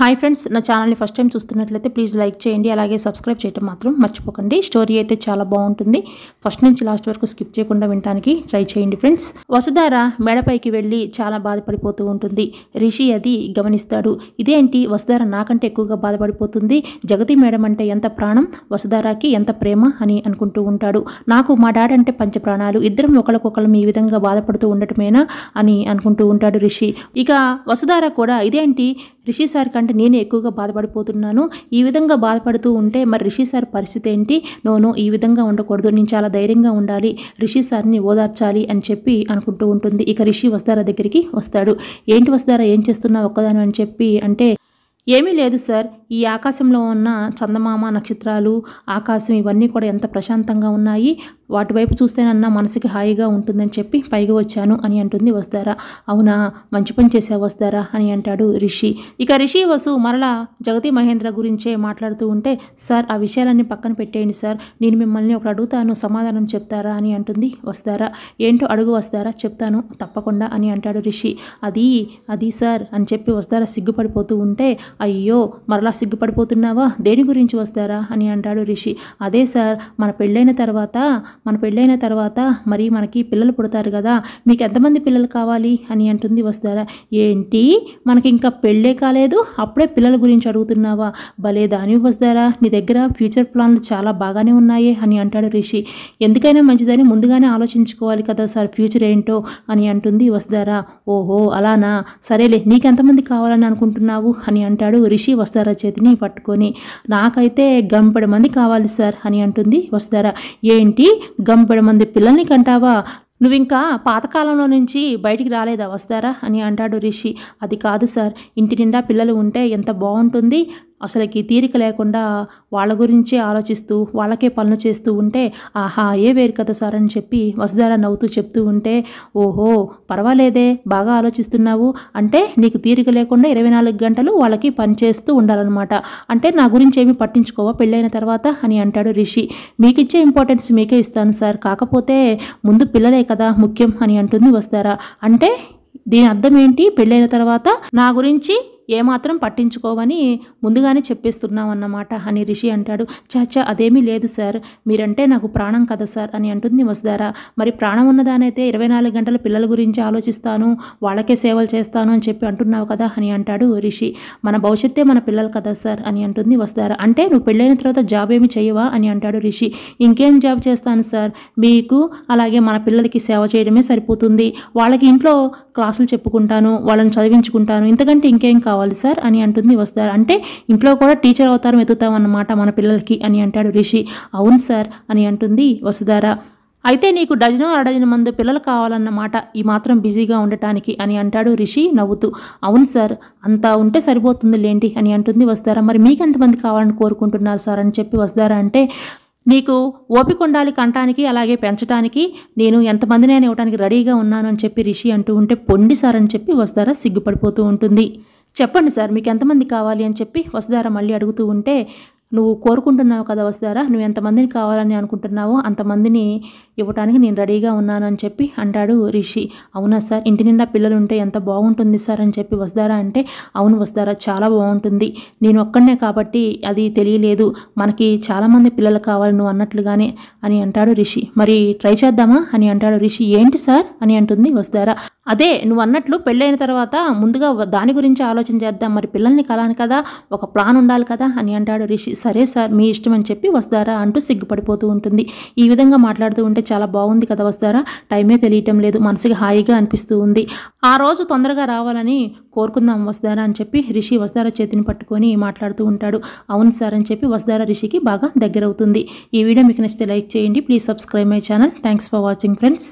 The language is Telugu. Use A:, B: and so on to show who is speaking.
A: హాయ్ ఫ్రెండ్స్ నా ఛానల్ని ఫస్ట్ టైం చూస్తున్నట్లయితే ప్లీజ్ లైక్ చేయండి అలాగే సబ్స్క్రైబ్ చేయడం మాత్రం మర్చిపోకండి స్టోరీ అయితే చాలా బాగుంటుంది ఫస్ట్ నుంచి లాస్ట్ వరకు స్కిప్ చేయకుండా వినడానికి ట్రై చేయండి ఫ్రెండ్స్ వసుధార మేడపైకి వెళ్ళి చాలా బాధపడిపోతూ ఉంటుంది రిషి అది గమనిస్తాడు ఇదేంటి వసుధార నాకంటే ఎక్కువగా బాధపడిపోతుంది జగతి మేడం అంటే ఎంత ప్రాణం వసుధారాకి ఎంత ప్రేమ అని అనుకుంటూ ఉంటాడు నాకు మా డాడ్ అంటే పంచప్రాణాలు ఇద్దరం ఒకరికొకరు ఈ విధంగా బాధపడుతూ ఉండటమేనా అని అనుకుంటూ ఉంటాడు రిషి ఇక వసుధార కూడా ఇదేంటి రిషి సార్ కంటే నేను ఎక్కువగా బాధపడిపోతున్నాను ఈ విధంగా బాధపడుతూ ఉంటే మరి రిషి సార్ పరిస్థితి ఏంటి నోను ఈ విధంగా ఉండకూడదు నేను చాలా ధైర్యంగా ఉండాలి రిషి సార్ని ఓదార్చాలి అని చెప్పి అనుకుంటూ ఉంటుంది ఇక రిషి వస్తారా దగ్గరికి వస్తాడు ఏంటి వస్తారా ఏం చేస్తున్నా ఒక్కదాను అని చెప్పి అంటే ఏమీ లేదు సార్ ఈ ఆకాశంలో ఉన్న చందమామ నక్షత్రాలు ఆకాశం ఇవన్నీ కూడా ఎంత ప్రశాంతంగా ఉన్నాయి వాటి వైపు చూస్తేనన్నా మనసుకి హాయిగా ఉంటుందని చెప్పి పైకి వచ్చాను అని అంటుంది వస్తారా అవునా మంచి పని చేసే వస్తారా అని అంటాడు రిషి ఇక రిషి వసు మరలా జగతి మహేంద్ర గురించే మాట్లాడుతూ ఉంటే సార్ ఆ విషయాలన్నీ పక్కన పెట్టేయండి సార్ నేను మిమ్మల్ని ఒకటి అడుగుతాను సమాధానం చెప్తారా అని అంటుంది వస్తారా ఏంటో అడుగు వస్తారా చెప్తాను తప్పకుండా అని అంటాడు రిషి అది అది సార్ అని చెప్పి వస్తారా సిగ్గుపడిపోతూ ఉంటే అయ్యో మరలా సిగ్గుపడిపోతున్నావా దేని గురించి వస్తారా అని అంటాడు రిషి అదే సార్ మన పెళ్ళైన తర్వాత మన పెళ్ళైన తర్వాత మరి మనకి పిల్లలు పుడతారు కదా మీకు ఎంతమంది పిల్లలు కావాలి అని అంటుంది వస్తారా ఏంటి మనకి ఇంకా పెళ్ళే కాలేదు అప్పుడే పిల్లల గురించి అడుగుతున్నావా భలే దాని వస్తారా నీ దగ్గర ఫ్యూచర్ ప్లాన్లు చాలా బాగానే ఉన్నాయే అని అంటాడు రిషి ఎందుకైనా మంచిదని ముందుగానే ఆలోచించుకోవాలి కదా సార్ ఫ్యూచర్ ఏంటో అని అంటుంది వస్తారా ఓహో అలానా సరేలే నీకెంతమంది కావాలని అనుకుంటున్నావు అని అంటాడు రిషి వస్తారా చేతిని పట్టుకొని నాకైతే గంపడి మంది కావాలి సార్ అని అంటుంది వస్తారా ఏంటి గంపెడ మంది పిల్లల్ని కంటావా నువ్వింకా పాతకాలంలో నుంచి బయటికి రాలేదా వస్తారా అని అంటాడు రిషి అది కాదు సార్ ఇంటి నిండా పిల్లలు ఉంటే ఎంత బాగుంటుంది అసలుకి తీరిక లేకుండా వాళ్ళ గురించే ఆలోచిస్తూ వాళ్ళకే పనులు చేస్తూ ఉంటే ఆహా ఏ వేరు కదా సార్ అని చెప్పి వసుధార నవ్వుతూ చెప్తూ ఉంటే ఓహో పర్వాలేదే బాగా ఆలోచిస్తున్నావు అంటే నీకు తీరిక లేకుండా ఇరవై నాలుగు గంటలు వాళ్ళకి పని చేస్తూ ఉండాలన్నమాట అంటే నా గురించి ఏమి పట్టించుకోవా పెళ్ళైన తర్వాత అని అంటాడు రిషి మీకిచ్చే ఇంపార్టెన్స్ మీకే ఇస్తాను సార్ కాకపోతే ముందు పిల్లలే కదా ముఖ్యం అని అంటుంది వస్తారా అంటే దీని అర్థం ఏంటి పెళ్ళైన తర్వాత నా గురించి ఏమాత్రం పట్టించుకోవని ముందుగానే అన్నమాట అని రిషి అంటాడు చాచా అదేమీ లేదు సార్ మీరంటే నాకు ప్రాణం కదా సార్ అని అంటుంది వసుధార మరి ప్రాణం ఉన్నదానైతే ఇరవై నాలుగు గంటల పిల్లల గురించి ఆలోచిస్తాను వాళ్ళకే సేవలు చేస్తాను అని చెప్పి అంటున్నావు కదా అని అంటాడు రిషి మన భవిష్యత్తే మన పిల్లలు కదా సార్ అని అంటుంది వసుధార అంటే నువ్వు పెళ్ళైన తర్వాత జాబ్ ఏమి చేయవా అని అంటాడు రిషి ఇంకేం జాబ్ చేస్తాను సార్ మీకు అలాగే మన పిల్లలకి సేవ చేయడమే సరిపోతుంది వాళ్ళకి ఇంట్లో క్లాసులు చెప్పుకుంటాను వాళ్ళని చదివించుకుంటాను ఇంతకంటే ఇంకేం కావాలి కావాలి సార్ అని అంటుంది వస్తారు అంటే ఇంట్లో కూడా టీచర్ అవుతారు అన్నమాట మన పిల్లలకి అని అంటాడు రిషి అవును సార్ అని అంటుంది వసుధారా అయితే నీకు డజను అరడజన్ మంది పిల్లలు కావాలన్నమాట ఈ మాత్రం బిజీగా ఉండటానికి అని అంటాడు రిషి నవ్వుతూ అవును సార్ అంతా ఉంటే సరిపోతుంది లేండి అని అంటుంది వస్తారా మరి మీకు ఎంతమంది కావాలని కోరుకుంటున్నారు సార్ అని చెప్పి వస్తారా అంటే నీకు ఓపిక ఉండాలి కంటానికి అలాగే పెంచడానికి నేను ఎంతమందినైనా ఇవ్వడానికి రెడీగా ఉన్నాను అని చెప్పి రిషి అంటూ ఉంటే పొండి సార్ అని చెప్పి వస్తారా సిగ్గుపడిపోతూ ఉంటుంది చెప్పండి సార్ మీకు ఎంతమంది కావాలి అని చెప్పి వసుధార మళ్ళీ అడుగుతూ ఉంటే నువ్వు కోరుకుంటున్నావు కదా వసుధార నువ్వు ఎంతమందిని కావాలని అనుకుంటున్నావో అంతమందిని ఇవ్వటానికి నేను రెడీగా ఉన్నాను అని చెప్పి అంటాడు రిషి అవునా సార్ ఇంటి నిండా పిల్లలు ఉంటే ఎంత బాగుంటుంది సార్ అని చెప్పి వస్తారా అంటే అవును వస్తారా చాలా బాగుంటుంది నేను ఒక్కడనే కాబట్టి అది తెలియలేదు మనకి చాలామంది పిల్లలు కావాలి నువ్వు అన్నట్లుగానే అని అంటాడు రిషి మరి ట్రై చేద్దామా అని అంటాడు రిషి ఏంటి సార్ అని అంటుంది వస్తారా అదే నువ్వు అన్నట్లు పెళ్ళైన తర్వాత ముందుగా దాని గురించి ఆలోచన చేద్దాం మరి పిల్లల్ని కలాను కదా ఒక ప్లాన్ ఉండాలి కదా అని అంటాడు రిషి సరే సార్ మీ ఇష్టం అని చెప్పి వస్తారా అంటూ సిగ్గుపడిపోతూ ఉంటుంది ఈ విధంగా మాట్లాడుతూ ఉంటే చాలా బాగుంది కదా వస్తారా టైమే తెలియటం లేదు మనసుకి హాయిగా అనిపిస్తూ ఉంది ఆ రోజు తొందరగా రావాలని కోరుకుందాం వస్తారా అని చెప్పి రిషి వస్తారా చేతిని పట్టుకొని మాట్లాడుతూ ఉంటాడు అవును సార్ అని చెప్పి వస్తారా రిషికి బాగా దగ్గరవుతుంది ఈ వీడియో మీకు నచ్చితే లైక్ చేయండి please subscribe my channel thanks for watching friends